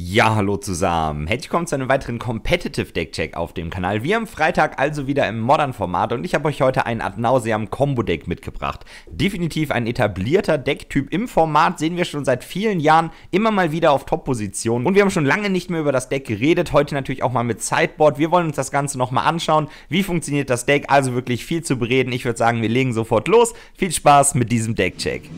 Ja, hallo zusammen. Herzlich willkommen zu einem weiteren Competitive Deck Check auf dem Kanal. Wir am Freitag also wieder im Modern Format und ich habe euch heute ein Ad nauseam Combo Deck mitgebracht. Definitiv ein etablierter Decktyp im Format, sehen wir schon seit vielen Jahren immer mal wieder auf top Position und wir haben schon lange nicht mehr über das Deck geredet, heute natürlich auch mal mit Sideboard. Wir wollen uns das Ganze nochmal anschauen, wie funktioniert das Deck, also wirklich viel zu bereden. Ich würde sagen, wir legen sofort los. Viel Spaß mit diesem Deck Check.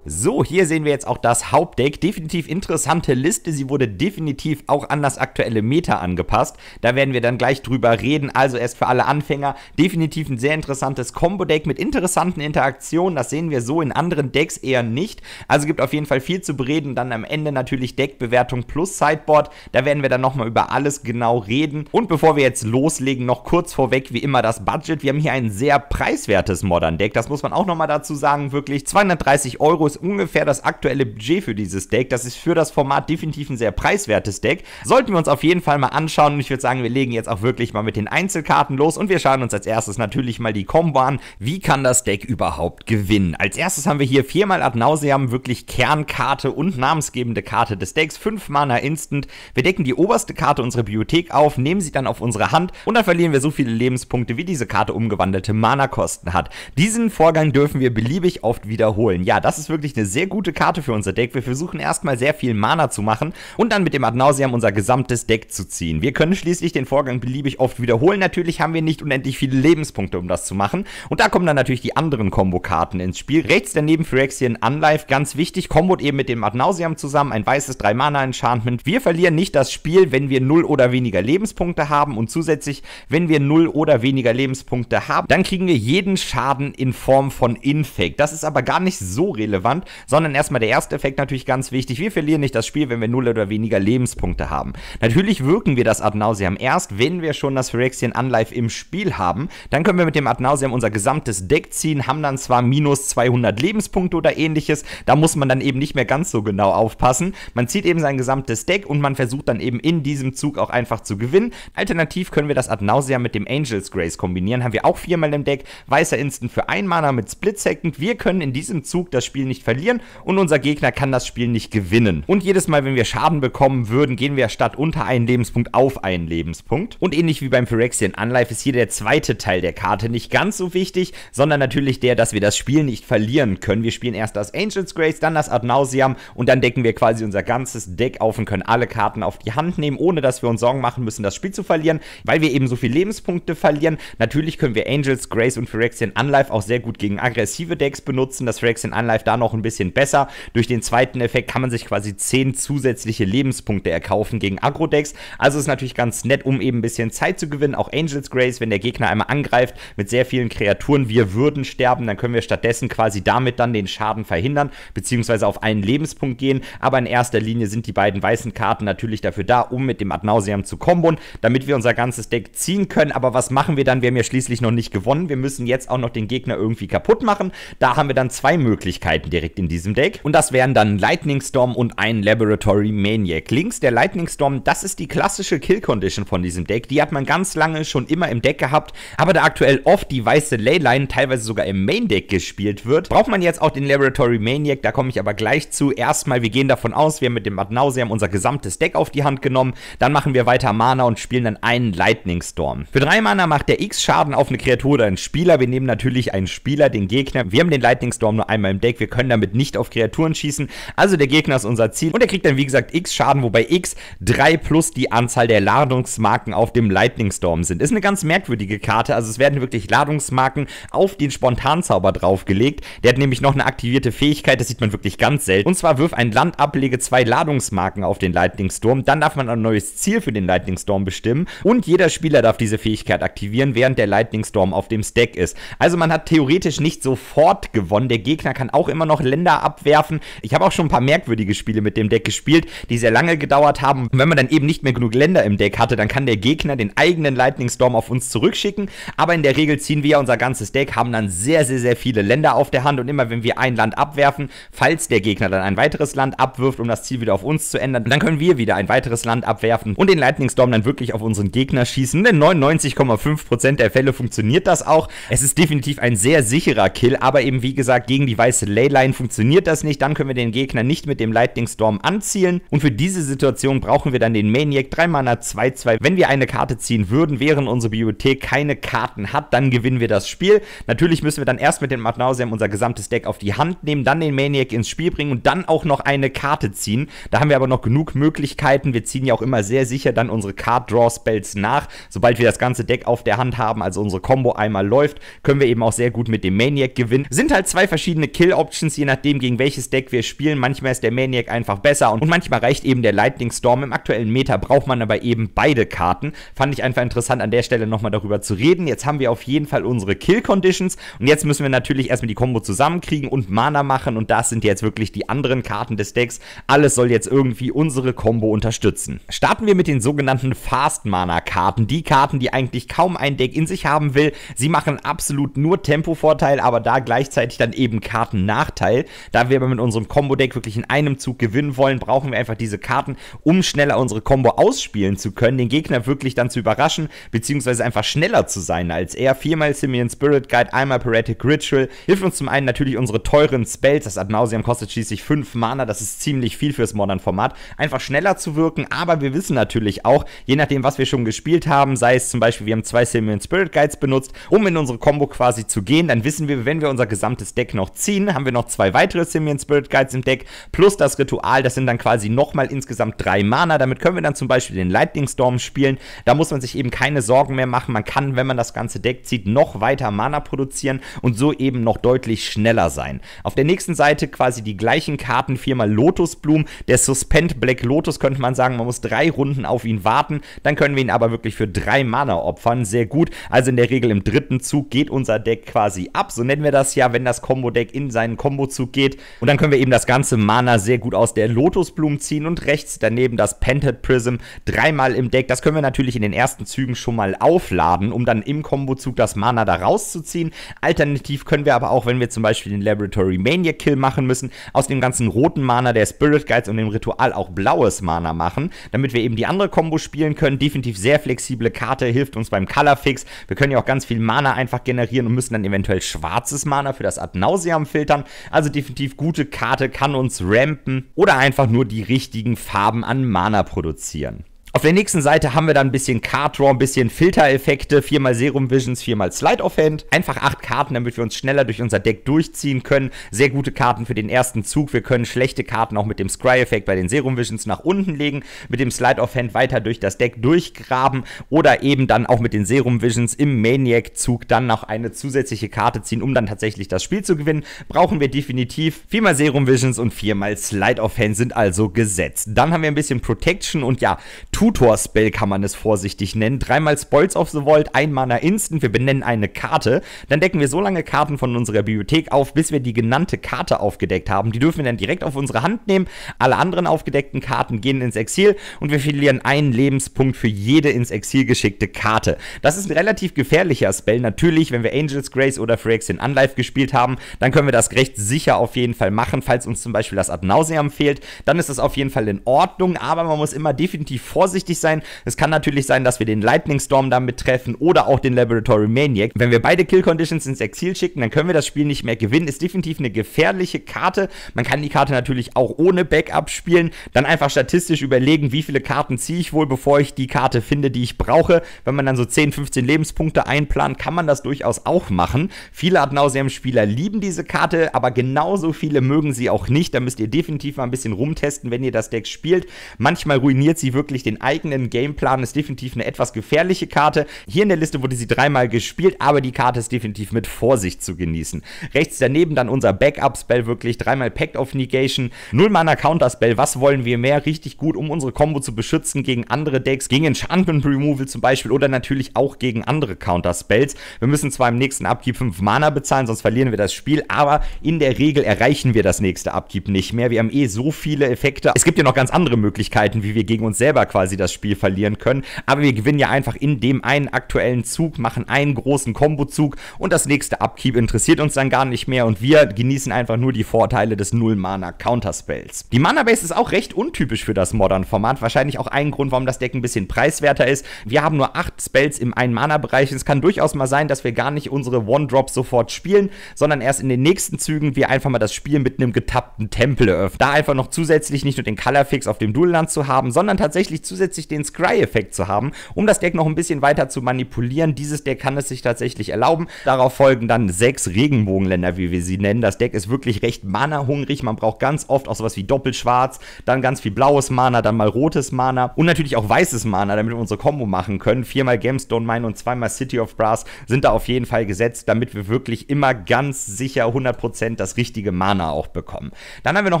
So, hier sehen wir jetzt auch das Hauptdeck. Definitiv interessante Liste. Sie wurde definitiv auch an das aktuelle Meta angepasst. Da werden wir dann gleich drüber reden. Also erst für alle Anfänger. Definitiv ein sehr interessantes Combo-Deck mit interessanten Interaktionen. Das sehen wir so in anderen Decks eher nicht. Also gibt auf jeden Fall viel zu bereden. Dann am Ende natürlich Deckbewertung plus Sideboard. Da werden wir dann nochmal über alles genau reden. Und bevor wir jetzt loslegen, noch kurz vorweg wie immer das Budget. Wir haben hier ein sehr preiswertes Modern-Deck. Das muss man auch nochmal dazu sagen. Wirklich 230 Euro ist ungefähr das aktuelle Budget für dieses Deck. Das ist für das Format definitiv ein sehr preiswertes Deck. Sollten wir uns auf jeden Fall mal anschauen. Und ich würde sagen, wir legen jetzt auch wirklich mal mit den Einzelkarten los. Und wir schauen uns als erstes natürlich mal die Combo an. Wie kann das Deck überhaupt gewinnen? Als erstes haben wir hier viermal Ad Nauseam, wirklich Kernkarte und namensgebende Karte des Decks. Fünf Mana Instant. Wir decken die oberste Karte unserer Bibliothek auf, nehmen sie dann auf unsere Hand und dann verlieren wir so viele Lebenspunkte, wie diese Karte umgewandelte Mana-Kosten hat. Diesen Vorgang dürfen wir beliebig oft wiederholen. Ja, das ist wirklich wirklich eine sehr gute Karte für unser Deck. Wir versuchen erstmal sehr viel Mana zu machen und dann mit dem Adnausium unser gesamtes Deck zu ziehen. Wir können schließlich den Vorgang beliebig oft wiederholen. Natürlich haben wir nicht unendlich viele Lebenspunkte, um das zu machen. Und da kommen dann natürlich die anderen Kombo-Karten ins Spiel. Rechts daneben Phyrexian Unlife, ganz wichtig, kombot eben mit dem Adnausium zusammen, ein weißes 3-Mana-Enchantment. Wir verlieren nicht das Spiel, wenn wir 0 oder weniger Lebenspunkte haben und zusätzlich, wenn wir 0 oder weniger Lebenspunkte haben, dann kriegen wir jeden Schaden in Form von Infect. Das ist aber gar nicht so relevant relevant, sondern erstmal der erste Effekt natürlich ganz wichtig. Wir verlieren nicht das Spiel, wenn wir null oder weniger Lebenspunkte haben. Natürlich wirken wir das Ad nauseam erst, wenn wir schon das Phyrexian Unlife im Spiel haben. Dann können wir mit dem Ad nauseam unser gesamtes Deck ziehen, haben dann zwar minus 200 Lebenspunkte oder ähnliches. Da muss man dann eben nicht mehr ganz so genau aufpassen. Man zieht eben sein gesamtes Deck und man versucht dann eben in diesem Zug auch einfach zu gewinnen. Alternativ können wir das Ad nauseam mit dem Angel's Grace kombinieren. Haben wir auch viermal im Deck. Weißer Instant für ein Mana mit Split Second. Wir können in diesem Zug das Spiel nicht verlieren und unser Gegner kann das Spiel nicht gewinnen. Und jedes Mal, wenn wir Schaden bekommen würden, gehen wir statt unter einen Lebenspunkt auf einen Lebenspunkt. Und ähnlich wie beim Phyrexian Unlife ist hier der zweite Teil der Karte nicht ganz so wichtig, sondern natürlich der, dass wir das Spiel nicht verlieren können. Wir spielen erst das Ancient's Grace, dann das Ad Nauseam und dann decken wir quasi unser ganzes Deck auf und können alle Karten auf die Hand nehmen, ohne dass wir uns Sorgen machen müssen, das Spiel zu verlieren, weil wir eben so viele Lebenspunkte verlieren. Natürlich können wir Angels, Grace und Phyrexian Unlife auch sehr gut gegen aggressive Decks benutzen, dass Phyrexian Unlife da noch auch ein bisschen besser. Durch den zweiten Effekt kann man sich quasi 10 zusätzliche Lebenspunkte erkaufen gegen Agro-Decks. Also ist natürlich ganz nett, um eben ein bisschen Zeit zu gewinnen. Auch Angel's Grace, wenn der Gegner einmal angreift mit sehr vielen Kreaturen, wir würden sterben, dann können wir stattdessen quasi damit dann den Schaden verhindern, beziehungsweise auf einen Lebenspunkt gehen. Aber in erster Linie sind die beiden weißen Karten natürlich dafür da, um mit dem Ad nauseam zu kombon, damit wir unser ganzes Deck ziehen können. Aber was machen wir dann? Wir haben ja schließlich noch nicht gewonnen. Wir müssen jetzt auch noch den Gegner irgendwie kaputt machen. Da haben wir dann zwei Möglichkeiten direkt direkt in diesem Deck. Und das wären dann Lightning Storm und ein Laboratory Maniac. Links der Lightning Storm, das ist die klassische Kill-Condition von diesem Deck. Die hat man ganz lange schon immer im Deck gehabt, aber da aktuell oft die weiße Leyline teilweise sogar im Main-Deck gespielt wird, braucht man jetzt auch den Laboratory Maniac, da komme ich aber gleich zu. Erstmal, wir gehen davon aus, wir haben mit dem Nauseam unser gesamtes Deck auf die Hand genommen, dann machen wir weiter Mana und spielen dann einen Lightning Storm. Für drei Mana macht der X Schaden auf eine Kreatur oder einen Spieler. Wir nehmen natürlich einen Spieler, den Gegner. Wir haben den Lightning Storm nur einmal im Deck, wir können können damit nicht auf Kreaturen schießen. Also der Gegner ist unser Ziel und er kriegt dann wie gesagt X Schaden, wobei X 3 plus die Anzahl der Ladungsmarken auf dem Lightning Storm sind. Ist eine ganz merkwürdige Karte, also es werden wirklich Ladungsmarken auf den Spontanzauber draufgelegt. Der hat nämlich noch eine aktivierte Fähigkeit, das sieht man wirklich ganz selten. Und zwar wirf ein Land ab, lege zwei Ladungsmarken auf den Lightning Storm, dann darf man ein neues Ziel für den Lightning Storm bestimmen und jeder Spieler darf diese Fähigkeit aktivieren, während der Lightning Storm auf dem Stack ist. Also man hat theoretisch nicht sofort gewonnen, der Gegner kann auch immer noch noch Länder abwerfen. Ich habe auch schon ein paar merkwürdige Spiele mit dem Deck gespielt, die sehr lange gedauert haben. Und wenn man dann eben nicht mehr genug Länder im Deck hatte, dann kann der Gegner den eigenen Lightning Storm auf uns zurückschicken. Aber in der Regel ziehen wir ja unser ganzes Deck, haben dann sehr, sehr, sehr viele Länder auf der Hand. Und immer wenn wir ein Land abwerfen, falls der Gegner dann ein weiteres Land abwirft, um das Ziel wieder auf uns zu ändern, dann können wir wieder ein weiteres Land abwerfen und den Lightning Storm dann wirklich auf unseren Gegner schießen. In 99,5% der Fälle funktioniert das auch. Es ist definitiv ein sehr sicherer Kill, aber eben wie gesagt gegen die weiße Leyline Dahin funktioniert das nicht, dann können wir den Gegner nicht mit dem Lightning Storm anzielen und für diese Situation brauchen wir dann den Maniac 3 Mana 2-2. Wenn wir eine Karte ziehen würden, während unsere Bibliothek keine Karten hat, dann gewinnen wir das Spiel. Natürlich müssen wir dann erst mit dem Magnausium unser gesamtes Deck auf die Hand nehmen, dann den Maniac ins Spiel bringen und dann auch noch eine Karte ziehen. Da haben wir aber noch genug Möglichkeiten. Wir ziehen ja auch immer sehr sicher dann unsere Card-Draw-Spells nach. Sobald wir das ganze Deck auf der Hand haben, also unsere Combo einmal läuft, können wir eben auch sehr gut mit dem Maniac gewinnen. Sind halt zwei verschiedene Kill-Options, ist, je nachdem, gegen welches Deck wir spielen. Manchmal ist der Maniac einfach besser und, manchmal reicht eben der Lightning Storm. Im aktuellen Meta braucht man aber eben beide Karten. Fand ich einfach interessant, an der Stelle nochmal darüber zu reden. Jetzt haben wir auf jeden Fall unsere Kill-Conditions und jetzt müssen wir natürlich erstmal die Combo zusammenkriegen und Mana machen und das sind jetzt wirklich die anderen Karten des Decks. Alles soll jetzt irgendwie unsere Combo unterstützen. Starten wir mit den sogenannten Fast-Mana-Karten. Die Karten, die eigentlich kaum ein Deck in sich haben will. Sie machen absolut nur Tempovorteil, aber da gleichzeitig dann eben Karten-Nachteil Vorteil. Da wir aber mit unserem Combo-Deck wirklich in einem Zug gewinnen wollen, brauchen wir einfach diese Karten, um schneller unsere Combo ausspielen zu können, den Gegner wirklich dann zu überraschen, beziehungsweise einfach schneller zu sein als er. Viermal Simeon Spirit Guide, einmal Paratic Ritual. Hilft uns zum einen natürlich unsere teuren Spells. Das Adnausium kostet schließlich 5 Mana, das ist ziemlich viel fürs Modern-Format. Einfach schneller zu wirken, aber wir wissen natürlich auch, je nachdem, was wir schon gespielt haben, sei es zum Beispiel, wir haben zwei Simeon Spirit Guides benutzt, um in unsere Combo quasi zu gehen, dann wissen wir, wenn wir unser gesamtes Deck noch ziehen, haben wir noch zwei weitere Simeon Spirit Guides im Deck, plus das Ritual, das sind dann quasi nochmal insgesamt drei Mana. Damit können wir dann zum Beispiel den Lightning Storm spielen. Da muss man sich eben keine Sorgen mehr machen. Man kann, wenn man das ganze Deck zieht, noch weiter Mana produzieren und so eben noch deutlich schneller sein. Auf der nächsten Seite quasi die gleichen Karten, viermal Lotusblumen. Der Suspend Black Lotus könnte man sagen, man muss drei Runden auf ihn warten. Dann können wir ihn aber wirklich für drei Mana opfern. Sehr gut. Also in der Regel im dritten Zug geht unser Deck quasi ab. So nennen wir das ja, wenn das Combo-Deck in seinen Kombo Turbo-Zug geht. Und dann können wir eben das ganze Mana sehr gut aus der Lotusblume ziehen und rechts daneben das Pented Prism dreimal im Deck. Das können wir natürlich in den ersten Zügen schon mal aufladen, um dann im Kombozug das Mana da rauszuziehen. Alternativ können wir aber auch, wenn wir zum Beispiel den Laboratory Maniac Kill machen müssen, aus dem ganzen roten Mana der Spirit Guides und dem Ritual auch blaues Mana machen, damit wir eben die andere Combo spielen können. Definitiv sehr flexible Karte, hilft uns beim Color Fix. Wir können ja auch ganz viel Mana einfach generieren und müssen dann eventuell schwarzes Mana für das Ad Nauseam filtern. Also definitiv gute Karte kann uns rampen oder einfach nur die richtigen Farben an Mana produzieren. Auf der nächsten Seite haben wir dann ein bisschen Card Draw, ein bisschen Filtereffekte, viermal Serum Visions, viermal Slide of Hand. Einfach acht Karten, damit wir uns schneller durch unser Deck durchziehen können. Sehr gute Karten für den ersten Zug. Wir können schlechte Karten auch mit dem Scry-Effekt bei den Serum Visions nach unten legen, mit dem Slide of Hand weiter durch das Deck durchgraben oder eben dann auch mit den Serum Visions im Maniac-Zug dann noch eine zusätzliche Karte ziehen, um dann tatsächlich das Spiel zu gewinnen. Brauchen wir definitiv viermal Serum Visions und viermal Slide of Hand sind also gesetzt. Dann haben wir ein bisschen Protection und ja, Tutor-Spell kann man es vorsichtig nennen. Dreimal Spoils of the Vault, ein Mana Instant, wir benennen eine Karte. Dann decken wir so lange Karten von unserer Bibliothek auf, bis wir die genannte Karte aufgedeckt haben. Die dürfen wir dann direkt auf unsere Hand nehmen. Alle anderen aufgedeckten Karten gehen ins Exil und wir verlieren einen Lebenspunkt für jede ins Exil geschickte Karte. Das ist ein relativ gefährlicher Spell. Natürlich, wenn wir Angels Grace oder in Unlife gespielt haben, dann können wir das recht sicher auf jeden Fall machen. Falls uns zum Beispiel das Ad Nauseam fehlt, dann ist das auf jeden Fall in Ordnung, aber man muss immer definitiv vorsichtig vorsichtig sein. Es kann natürlich sein, dass wir den Lightning Storm damit treffen oder auch den Laboratory Maniac. Wenn wir beide Kill Conditions ins Exil schicken, dann können wir das Spiel nicht mehr gewinnen. Ist definitiv eine gefährliche Karte. Man kann die Karte natürlich auch ohne Backup spielen. Dann einfach statistisch überlegen, wie viele Karten ziehe ich wohl, bevor ich die Karte finde, die ich brauche. Wenn man dann so 10, 15 Lebenspunkte einplant, kann man das durchaus auch machen. Viele Ad Nauseam-Spieler lieben diese Karte, aber genauso viele mögen sie auch nicht. Da müsst ihr definitiv mal ein bisschen rumtesten, wenn ihr das Deck spielt. Manchmal ruiniert sie wirklich den eigenen Gameplan ist definitiv eine etwas gefährliche Karte. Hier in der Liste wurde sie dreimal gespielt, aber die Karte ist definitiv mit Vorsicht zu genießen. Rechts daneben dann unser Backup-Spell, wirklich dreimal Pact of Negation, Null Mana Counter-Spell, was wollen wir mehr? Richtig gut, um unsere Combo zu beschützen gegen andere Decks, gegen Enchantment Removal zum Beispiel oder natürlich auch gegen andere Counter-Spells. Wir müssen zwar im nächsten Upkeep 5 Mana bezahlen, sonst verlieren wir das Spiel, aber in der Regel erreichen wir das nächste Upkeep nicht mehr. Wir haben eh so viele Effekte. Es gibt ja noch ganz andere Möglichkeiten, wie wir gegen uns selber quasi quasi das Spiel verlieren können. Aber wir gewinnen ja einfach in dem einen aktuellen Zug, machen einen großen Kombozug und das nächste Upkeep interessiert uns dann gar nicht mehr und wir genießen einfach nur die Vorteile des Null-Mana-Counterspells. Die Mana-Base ist auch recht untypisch für das Modern-Format. Wahrscheinlich auch ein Grund, warum das Deck ein bisschen preiswerter ist. Wir haben nur acht Spells im Ein-Mana-Bereich. Es kann durchaus mal sein, dass wir gar nicht unsere One-Drops sofort spielen, sondern erst in den nächsten Zügen wir einfach mal das Spiel mit einem getappten Tempel eröffnen. Da einfach noch zusätzlich nicht nur den Colorfix auf dem Duelland zu haben, sondern tatsächlich zu zusätzlich den Scry-Effekt zu haben, um das Deck noch ein bisschen weiter zu manipulieren. Dieses Deck kann es sich tatsächlich erlauben. Darauf folgen dann sechs Regenbogenländer, wie wir sie nennen. Das Deck ist wirklich recht mana-hungrig. Man braucht ganz oft auch sowas wie Doppelschwarz, dann ganz viel blaues Mana, dann mal rotes Mana und natürlich auch weißes Mana, damit wir unsere Combo machen können. Viermal Gemstone Mine und zweimal City of Brass sind da auf jeden Fall gesetzt, damit wir wirklich immer ganz sicher 100% das richtige Mana auch bekommen. Dann haben wir noch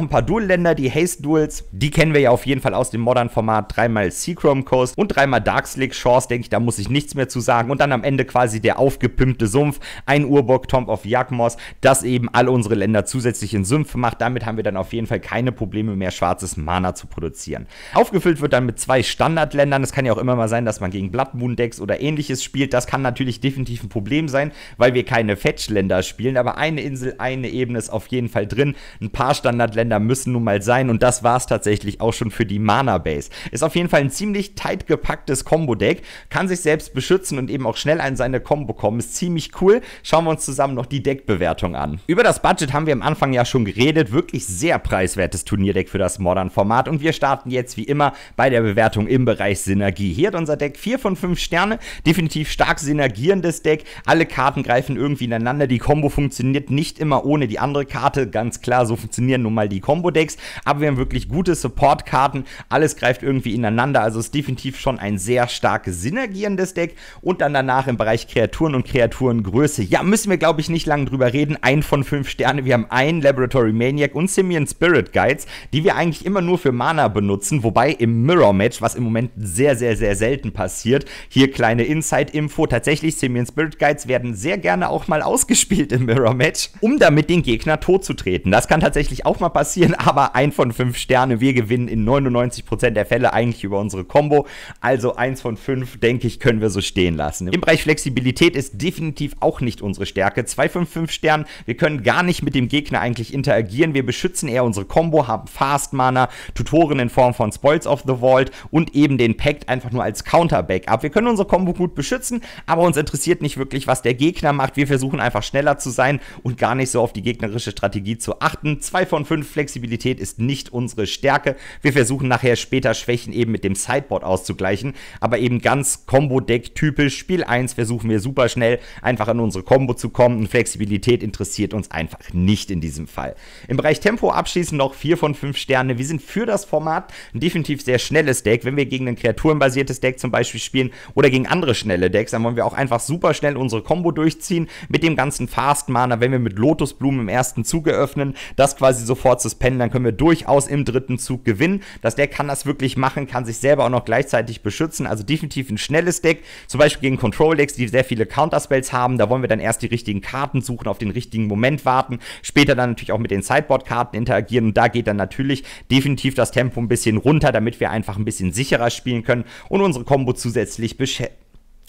ein paar Duelländer, die Haste Duels. Die kennen wir ja auf jeden Fall aus dem Modern-Format. Dreimal dreimal Seacrom Coast und dreimal Dark Slick Shores, denke ich, da muss ich nichts mehr zu sagen. Und dann am Ende quasi der aufgepimpte Sumpf, ein Urbock Tomb of Yakmos, das eben alle unsere Länder zusätzlich in Sümpfe macht. Damit haben wir dann auf jeden Fall keine Probleme mehr, schwarzes Mana zu produzieren. Aufgefüllt wird dann mit zwei Standardländern. Es kann ja auch immer mal sein, dass man gegen Blood Moon Decks oder ähnliches spielt. Das kann natürlich definitiv ein Problem sein, weil wir keine Fetch-Länder spielen. Aber eine Insel, eine Ebene ist auf jeden Fall drin. Ein paar Standardländer müssen nun mal sein. Und das war es tatsächlich auch schon für die Mana-Base. Ist auf jeden Fall Fall ein ziemlich tight gepacktes Combo-Deck. Kann sich selbst beschützen und eben auch schnell an seine Combo kommen. Ist ziemlich cool. Schauen wir uns zusammen noch die Deckbewertung an. Über das Budget haben wir am Anfang ja schon geredet. Wirklich sehr preiswertes Turnierdeck für das Modern-Format. Und wir starten jetzt wie immer bei der Bewertung im Bereich Synergie. Hier hat unser Deck 4 von 5 Sterne. Definitiv stark synergierendes Deck. Alle Karten greifen irgendwie ineinander. Die Combo funktioniert nicht immer ohne die andere Karte. Ganz klar, so funktionieren nun mal die Combo-Decks. Aber wir haben wirklich gute Support-Karten. Alles greift irgendwie ineinander miteinander. Also ist definitiv schon ein sehr starkes synergierendes Deck. Und dann danach im Bereich Kreaturen und Kreaturengröße. Ja, müssen wir, glaube ich, nicht lange drüber reden. Ein von fünf Sterne. Wir haben einen Laboratory Maniac und Simeon Spirit Guides, die wir eigentlich immer nur für Mana benutzen. Wobei im Mirror Match, was im Moment sehr, sehr, sehr selten passiert, hier kleine Inside-Info. Tatsächlich, Simeon Spirit Guides werden sehr gerne auch mal ausgespielt im Mirror Match, um damit den Gegner totzutreten. Das kann tatsächlich auch mal passieren, aber ein von fünf Sterne. Wir gewinnen in 99% der Fälle eigentlich über über unsere Combo. Also eins von fünf, denke ich, können wir so stehen lassen. Im Bereich Flexibilität ist definitiv auch nicht unsere Stärke. 2 von 5 Sternen, wir können gar nicht mit dem Gegner eigentlich interagieren. Wir beschützen eher unsere Combo, haben Fast Mana, Tutoren in Form von Spoils of the Vault und eben den Pact einfach nur als Counter-Backup. Wir können unsere Combo gut beschützen, aber uns interessiert nicht wirklich, was der Gegner macht. Wir versuchen einfach schneller zu sein und gar nicht so auf die gegnerische Strategie zu achten. 2 von 5 Flexibilität ist nicht unsere Stärke. Wir versuchen nachher später Schwächen eben mit dem Sideboard auszugleichen, aber eben ganz Combo-Deck typisch. Spiel 1 versuchen wir super schnell einfach an unsere Combo zu kommen und Flexibilität interessiert uns einfach nicht in diesem Fall. Im Bereich Tempo abschließend noch 4 von 5 Sterne. Wir sind für das Format ein definitiv sehr schnelles Deck. Wenn wir gegen ein kreaturenbasiertes Deck zum Beispiel spielen oder gegen andere schnelle Decks, dann wollen wir auch einfach super schnell unsere Combo durchziehen mit dem ganzen Fast Mana. Wenn wir mit Lotusblumen im ersten Zug eröffnen, das quasi sofort suspenden, dann können wir durchaus im dritten Zug gewinnen. Das Deck kann das wirklich machen, kann sich sich selber auch noch gleichzeitig beschützen. Also definitiv ein schnelles Deck. Zum Beispiel gegen Control Decks, die sehr viele Counterspells haben. Da wollen wir dann erst die richtigen Karten suchen, auf den richtigen Moment warten. Später dann natürlich auch mit den Sideboard-Karten interagieren. Und da geht dann natürlich definitiv das Tempo ein bisschen runter, damit wir einfach ein bisschen sicherer spielen können und unsere Combo zusätzlich beschäftigen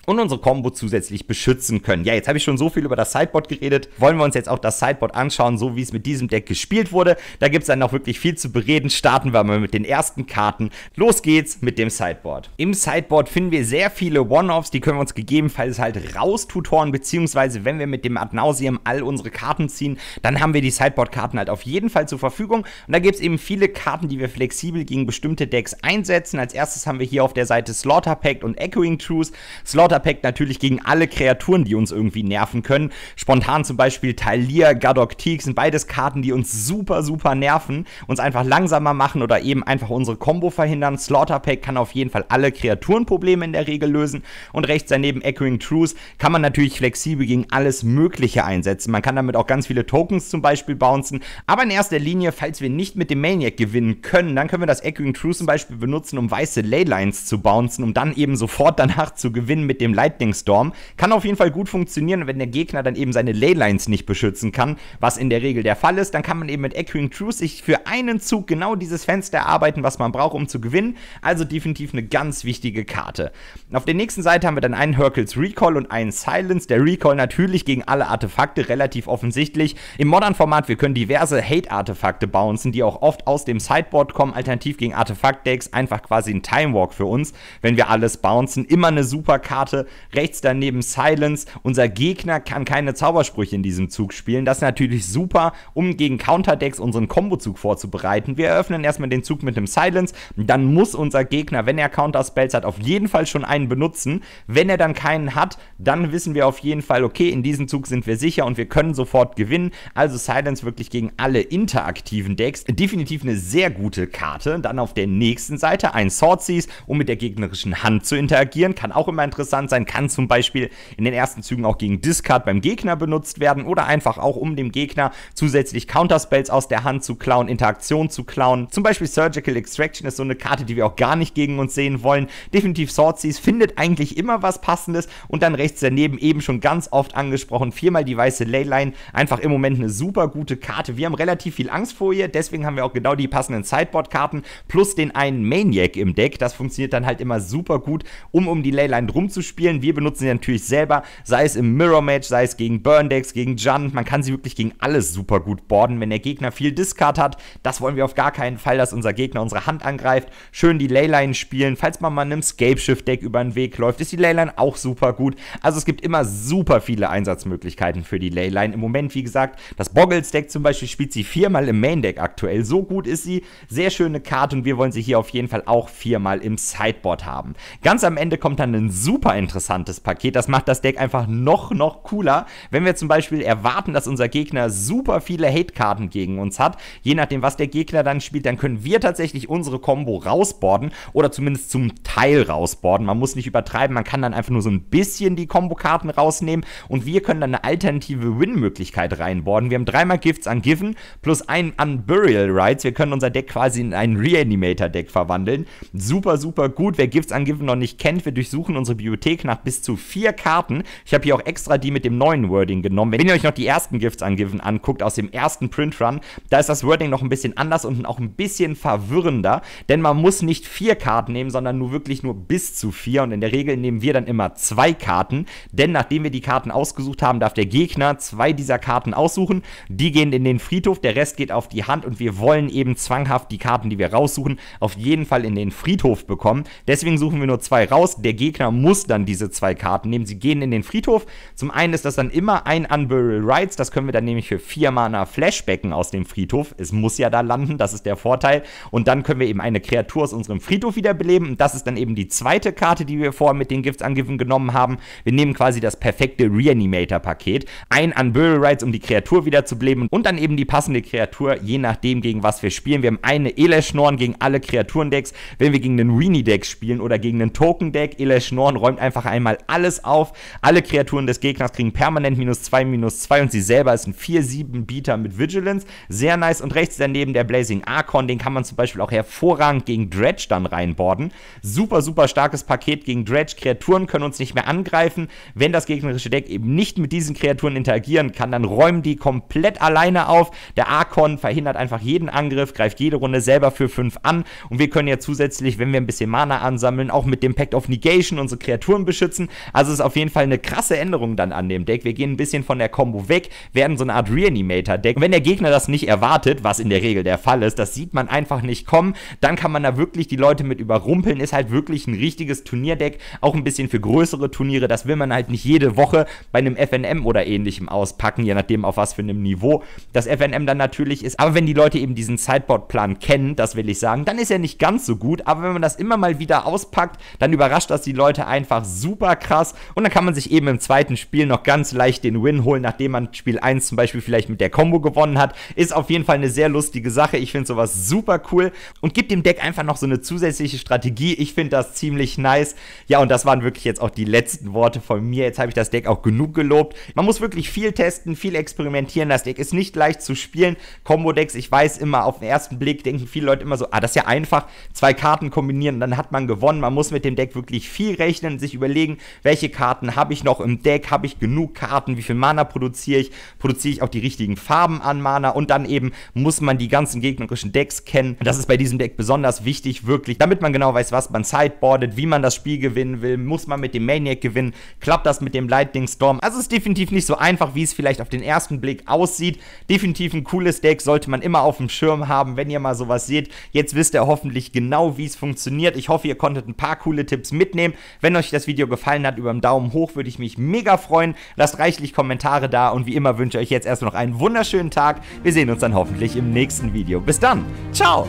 und unsere Combo zusätzlich beschützen können. Ja, jetzt habe ich schon so viel über das Sideboard geredet. Wollen wir uns jetzt auch das Sideboard anschauen, so wie es mit diesem Deck gespielt wurde. Da gibt es dann noch wirklich viel zu bereden. Starten wir mal mit den ersten Karten. Los geht's mit dem Sideboard. Im Sideboard finden wir sehr viele One-Offs, die können wir uns gegebenenfalls halt raustutoren, beziehungsweise wenn wir mit dem Ad nauseam all unsere Karten ziehen, dann haben wir die Sideboard-Karten halt auf jeden Fall zur Verfügung. Und da gibt es eben viele Karten, die wir flexibel gegen bestimmte Decks einsetzen. Als erstes haben wir hier auf der Seite Slaughter Pact und Echoing Truth. Slaughter Starterpack natürlich gegen alle Kreaturen, die uns irgendwie nerven können. Spontan zum Beispiel Talia, Gadok, Teak sind beides Karten, die uns super, super nerven, uns einfach langsamer machen oder eben einfach unsere Combo verhindern. Slaughterpack kann auf jeden Fall alle Kreaturenprobleme in der Regel lösen. Und rechts daneben Echoing Truth kann man natürlich flexibel gegen alles Mögliche einsetzen. Man kann damit auch ganz viele Tokens zum Beispiel bouncen. Aber in erster Linie, falls wir nicht mit dem Maniac gewinnen können, dann können wir das Echoing Truth zum Beispiel benutzen, um weiße Leylines zu bouncen, um dann eben sofort danach zu gewinnen mit dem dem Lightning Storm. Kann auf jeden Fall gut funktionieren, wenn der Gegner dann eben seine Leylines nicht beschützen kann, was in der Regel der Fall ist. Dann kann man eben mit Echoing Truth sich für einen Zug genau dieses Fenster erarbeiten, was man braucht, um zu gewinnen. Also definitiv eine ganz wichtige Karte. Auf der nächsten Seite haben wir dann einen Hercules Recall und einen Silence. Der Recall natürlich gegen alle Artefakte, relativ offensichtlich. Im Modern-Format, wir können diverse Hate-Artefakte bouncen, die auch oft aus dem Sideboard kommen, alternativ gegen Artefakt-Decks, einfach quasi ein Time Walk für uns, wenn wir alles bouncen. Immer eine super Karte Karte, rechts daneben Silence. Unser Gegner kann keine Zaubersprüche in diesem Zug spielen. Das ist natürlich super, um gegen Counterdecks unseren Kombozug vorzubereiten. Wir eröffnen erstmal den Zug mit dem Silence. Dann muss unser Gegner, wenn er Counterspells hat, auf jeden Fall schon einen benutzen. Wenn er dann keinen hat, dann wissen wir auf jeden Fall, okay, in diesem Zug sind wir sicher und wir können sofort gewinnen. Also Silence wirklich gegen alle interaktiven Decks. Definitiv eine sehr gute Karte. Dann auf der nächsten Seite ein Swordsies, um mit der gegnerischen Hand zu interagieren. Kann auch immer interessant interessant sein, kann zum Beispiel in den ersten Zügen auch gegen Discard beim Gegner benutzt werden oder einfach auch um dem Gegner zusätzlich Counterspells aus der Hand zu klauen, Interaktion zu klauen. Zum Beispiel Surgical Extraction ist so eine Karte, die wir auch gar nicht gegen uns sehen wollen. Definitiv Swordseas findet eigentlich immer was Passendes und dann rechts daneben eben schon ganz oft angesprochen, viermal die weiße Leyline, einfach im Moment eine super gute Karte. Wir haben relativ viel Angst vor ihr, deswegen haben wir auch genau die passenden Sideboard-Karten plus den einen Maniac im Deck. Das funktioniert dann halt immer super gut, um um die Leyline drum zu spielen. Wir benutzen sie natürlich selber, sei es im Mirror Match, sei es gegen Burn Decks, gegen Junt. Man kann sie wirklich gegen alles super gut boarden, wenn der Gegner viel Discard hat. Das wollen wir auf gar keinen Fall, dass unser Gegner unsere Hand angreift. Schön die Leyline spielen. Falls man mal einem Scapeshift-Deck über den Weg läuft, ist die Leyline auch super gut. Also es gibt immer super viele Einsatzmöglichkeiten für die Leyline. Im Moment, wie gesagt, das Boggles-Deck zum Beispiel spielt sie viermal im Main-Deck aktuell. So gut ist sie. Sehr schöne Karte und wir wollen sie hier auf jeden Fall auch viermal im Sideboard haben. Ganz am Ende kommt dann ein super interessantes Paket. Das macht das Deck einfach noch, noch cooler, wenn wir zum Beispiel erwarten, dass unser Gegner super viele Hate-Karten gegen uns hat. Je nachdem, was der Gegner dann spielt, dann können wir tatsächlich unsere Combo rausborden oder zumindest zum Teil rausborden. Man muss nicht übertreiben, man kann dann einfach nur so ein bisschen die Combo-Karten rausnehmen und wir können dann eine alternative Win-Möglichkeit reinborden. Wir haben dreimal Gifts an Given plus ein an Burial Rights. Wir können unser Deck quasi in ein Reanimator-Deck verwandeln. Super, super gut. Wer Gifts an Given noch nicht kennt, wir durchsuchen unsere Bibliothek Bibliothek nach bis zu vier Karten. Ich habe hier auch extra die mit dem neuen Wording genommen. Wenn ihr euch noch die ersten Gifts angiven anguckt aus dem ersten Print Run, da ist das Wording noch ein bisschen anders und auch ein bisschen verwirrender, denn man muss nicht vier Karten nehmen, sondern nur wirklich nur bis zu vier und in der Regel nehmen wir dann immer zwei Karten, denn nachdem wir die Karten ausgesucht haben, darf der Gegner zwei dieser Karten aussuchen. Die gehen in den Friedhof, der Rest geht auf die Hand und wir wollen eben zwanghaft die Karten, die wir raussuchen, auf jeden Fall in den Friedhof bekommen. Deswegen suchen wir nur zwei raus. Der Gegner muss dann dann diese zwei Karten nehmen. Sie gehen in den Friedhof. Zum einen ist das dann immer ein Unburial Rights. Das können wir dann nämlich für vier Mana Flashbacken aus dem Friedhof. Es muss ja da landen, das ist der Vorteil. Und dann können wir eben eine Kreatur aus unserem Friedhof wiederbeleben. Und das ist dann eben die zweite Karte, die wir vorher mit den Gifts angiffen genommen haben. Wir nehmen quasi das perfekte Reanimator-Paket. Ein Unburial Rights, um die Kreatur wiederzubeleben. Und dann eben die passende Kreatur, je nachdem, gegen was wir spielen. Wir haben eine Eleschnorn gegen alle Kreaturendecks. Wenn wir gegen den Weenie-Deck spielen oder gegen den Token-Deck, Eleschnorn räumt einfach einmal alles auf. Alle Kreaturen des Gegners kriegen permanent minus 2, minus 2 und sie selber ist ein 4-7-Bieter mit Vigilance. Sehr nice. Und rechts daneben der Blazing Archon, den kann man zum Beispiel auch hervorragend gegen Dredge dann reinborden. Super, super starkes Paket gegen Dredge. Kreaturen können uns nicht mehr angreifen. Wenn das gegnerische Deck eben nicht mit diesen Kreaturen interagieren kann, dann räumen die komplett alleine auf. Der Archon verhindert einfach jeden Angriff, greift jede Runde selber für 5 an und wir können ja zusätzlich, wenn wir ein bisschen Mana ansammeln, auch mit dem Pact of Negation unsere Kreaturen Texturen beschützen. Also ist auf jeden Fall eine krasse Änderung dann an dem Deck. Wir gehen ein bisschen von der Combo weg, werden so eine Art Reanimator-Deck. Und wenn der Gegner das nicht erwartet, was in der Regel der Fall ist, das sieht man einfach nicht kommen, dann kann man da wirklich die Leute mit überrumpeln. Ist halt wirklich ein richtiges Turnierdeck, auch ein bisschen für größere Turniere. Das will man halt nicht jede Woche bei einem FNM oder ähnlichem auspacken, je nachdem auf was für einem Niveau das FNM dann natürlich ist. Aber wenn die Leute eben diesen Sideboard-Plan kennen, das will ich sagen, dann ist er nicht ganz so gut. Aber wenn man das immer mal wieder auspackt, dann überrascht das die Leute einfach super krass. Und dann kann man sich eben im zweiten Spiel noch ganz leicht den Win holen, nachdem man Spiel 1 zum Beispiel vielleicht mit der Combo gewonnen hat. Ist auf jeden Fall eine sehr lustige Sache. Ich finde sowas super cool und gibt dem Deck einfach noch so eine zusätzliche Strategie. Ich finde das ziemlich nice. Ja, und das waren wirklich jetzt auch die letzten Worte von mir. Jetzt habe ich das Deck auch genug gelobt. Man muss wirklich viel testen, viel experimentieren. Das Deck ist nicht leicht zu spielen. Combo-Decks, ich weiß immer, auf den ersten Blick denken viele Leute immer so, ah, das ist ja einfach. Zwei Karten kombinieren, dann hat man gewonnen. Man muss mit dem Deck wirklich viel rechnen, sich überlegen, welche Karten habe ich noch im Deck, habe ich genug Karten, wie viel Mana produziere ich, produziere ich auch die richtigen Farben an Mana und dann eben muss man die ganzen gegnerischen Decks kennen. Und das ist bei diesem Deck besonders wichtig, wirklich, damit man genau weiß, was man sideboardet, wie man das Spiel gewinnen will, muss man mit dem Maniac gewinnen, klappt das mit dem Lightning Storm. Also es ist definitiv nicht so einfach, wie es vielleicht auf den ersten Blick aussieht. Definitiv ein cooles Deck, sollte man immer auf dem Schirm haben, wenn ihr mal sowas seht. Jetzt wisst ihr hoffentlich genau, wie es funktioniert. Ich hoffe, ihr konntet ein paar coole Tipps mitnehmen. Wenn euch das Video gefallen hat, über einen Daumen hoch würde ich mich mega freuen. Lasst reichlich Kommentare da und wie immer wünsche ich euch jetzt erstmal noch einen wunderschönen Tag. Wir sehen uns dann hoffentlich im nächsten Video. Bis dann. Ciao.